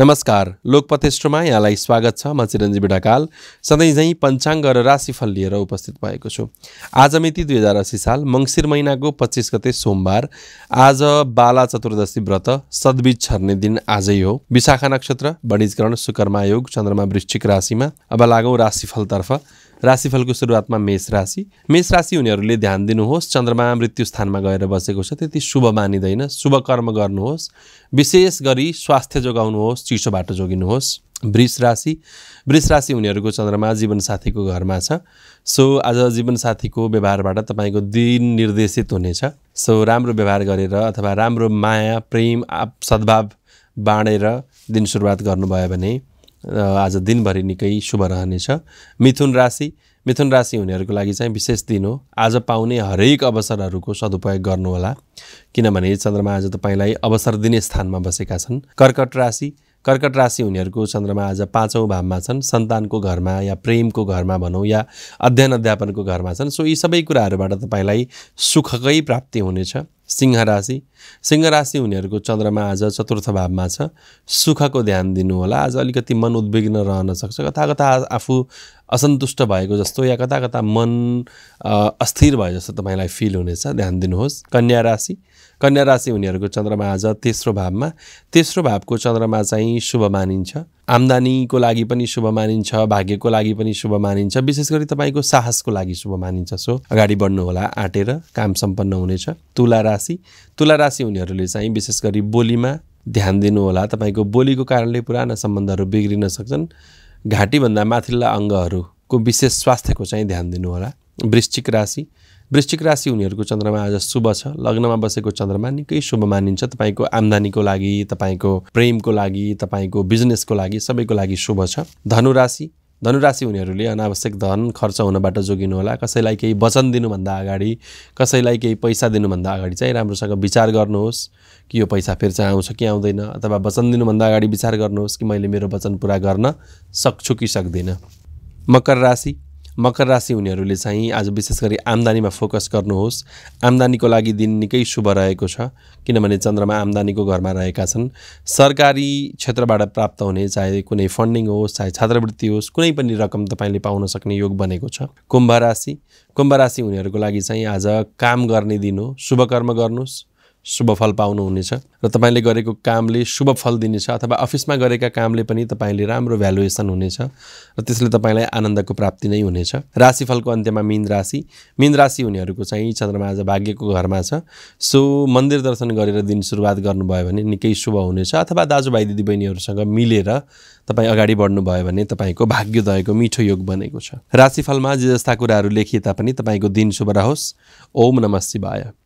नमस्कार लोकपतेष्ट्रोमा यहाँलाई स्वागत छ म चिरञ्जीवी ढकाल झैँ पञ्चाङ्ग र राशिफल लिएर उपस्थित भएको छु आज मिति दुई हजार असी साल मङ्सिर महिनाको पच्चिस गते सोमबार आज बाला चतुर्दशी व्रत सद्बिज छर्ने दिन आजै हो विशाखा नक्षत्र वणिजकरण शुकर्मा योग चन्द्रमा वृश्चिक राशिमा अब लागौँ राशिफलतर्फ राशिफलको सुरुवातमा मेष राशि मेष राशि हुनेहरूले ध्यान दिनुहोस् चन्द्रमा मृत्यु स्थानमा गएर बसेको छ त्यति शुभ मानिँदैन शुभ कर्म गर्नुहोस् विशेष गरी स्वास्थ्य जोगाउनुहोस् चिसोबाट जोगिनुहोस् वृष राशि वृष राशि हुनेहरूको चन्द्रमा जीवनसाथीको घरमा छ सो आज जीवनसाथीको व्यवहारबाट तपाईँको दिन निर्देशित हुनेछ सो राम्रो व्यवहार गरेर अथवा राम्रो माया प्रेम आप सद्भाव बाँडेर दिन सुरुवात गर्नुभयो भने आज दिनभरि निकै शुभ रहनेछ मिथुन राशि मिथुन राशि हुनेहरूको लागि चाहिँ विशेष दिन हो आज पाउने हरेक अवसरहरूको सदुपयोग गर्नुहोला किनभने चन्द्रमा आज तपाईँलाई अवसर दिने स्थानमा बसेका छन् कर्कट राशि कर्कट राशि हुनेहरूको चन्द्रमा आज पाँचौँ भावमा छन् सन्तानको घरमा या प्रेमको घरमा भनौँ या अध्ययन अध्यापनको घरमा छन् सो यी सबै कुराहरूबाट तपाईँलाई सुखकै प्राप्ति हुनेछ सिंह राशि सिंह राशि हुनेहरूको चन्द्रमा आज चतुर्थ भावमा छ सुखको ध्यान दिनुहोला आज अलिकति मन उद्विग्न रहन सक्छ कता कता आफू असन्तुष्ट भएको जस्तो या कता कता मन अस्थिर भयो जस्तो तपाईँलाई फिल हुनेछ ध्यान दिनुहोस् कन्या राशि कन्या राशि हुनेहरूको चन्द्रमा आज तेस्रो भावमा तेस्रो भावको चन्द्रमा चाहिँ शुभ मानिन्छ आम्दानीको लागि पनि शुभ मानिन्छ भाग्यको लागि पनि शुभ मानिन्छ विशेष गरी तपाईँको साहसको लागि शुभ मानिन्छ सो अगाडि बढ्नु होला आँटेर काम सम्पन्न हुनेछ तुला राशि तुला राशि हुनेहरूले चाहिँ विशेष गरी बोलीमा ध्यान दिनुहोला तपाईँको बोलीको कारणले पुराना सम्बन्धहरू बिग्रिन सक्छन् घाँटीभन्दा माथिल्ला अङ्गहरूको विशेष स्वास्थ्यको चाहिँ ध्यान दिनुहोला वृश्चिक राशि वृश्चिक राशि हुनेहरूको चन्द्रमा आज शुभ छ लग्नमा बसेको चन्द्रमा निकै शुभ मानिन्छ तपाईँको आम्दानीको लागि तपाईँको प्रेमको लागि तपाईँको बिजनेसको लागि सबैको लागि शुभ छ धनुराशि धनुराशि हुनेहरूले अनावश्यक धन खर्च हुनबाट जोगिनुहोला कसैलाई केही वचन दिनुभन्दा अगाडि कसैलाई केही पैसा दिनुभन्दा अगाडि चाहिँ राम्रोसँग विचार गर्नुहोस् कि यो पैसा चाहिँ आउँछ कि आउँदैन अथवा वचन दिनुभन्दा अगाडि विचार गर्नुहोस् कि मैले मेरो वचन पुरा गर्न सक्छु कि सक्दिनँ मकर राशि मकर राशि हुनेहरूले चाहिँ आज विशेष गरी आम्दानीमा फोकस गर्नुहोस् आम्दानीको लागि दिन निकै शुभ रहेको छ किनभने चन्द्रमा आम्दानीको घरमा रहेका छन् सरकारी क्षेत्रबाट प्राप्त हुने चाहे कुनै फन्डिङ होस् चाहे छात्रवृत्ति होस् कुनै पनि रकम तपाईँले पाउन सक्ने योग बनेको छ कुम्भ राशि कुम्भ राशि हुनेहरूको लागि चाहिँ आज काम गर्ने दिन हो शुभकर्म गर्नुहोस् शुभफल पाउनुहुनेछ र तपाईँले गरेको कामले शुभ फल दिनेछ अथवा अफिसमा गरेका कामले पनि तपाईँले राम्रो भ्यालुएसन हुनेछ र त्यसले तपाईँलाई आनन्दको प्राप्ति नै हुनेछ राशिफलको अन्त्यमा मीन राशि मिन राशि हुनेहरूको चाहिँ चन्द्रमा आज भाग्यको घरमा छ सो मन्दिर दर्शन गरेर दिन सुरुवात गर्नुभयो भने निकै शुभ हुनेछ अथवा दाजुभाइ दिदीबहिनीहरूसँग मिलेर तपाईँ अगाडि बढ्नुभयो भने तपाईँको भाग्योदयको मिठो योग बनेको छ राशिफलमा जे जस्ता कुराहरू लेखिए तापनि तपाईँको दिन शुभ रहोस् ओम नमः शिवाय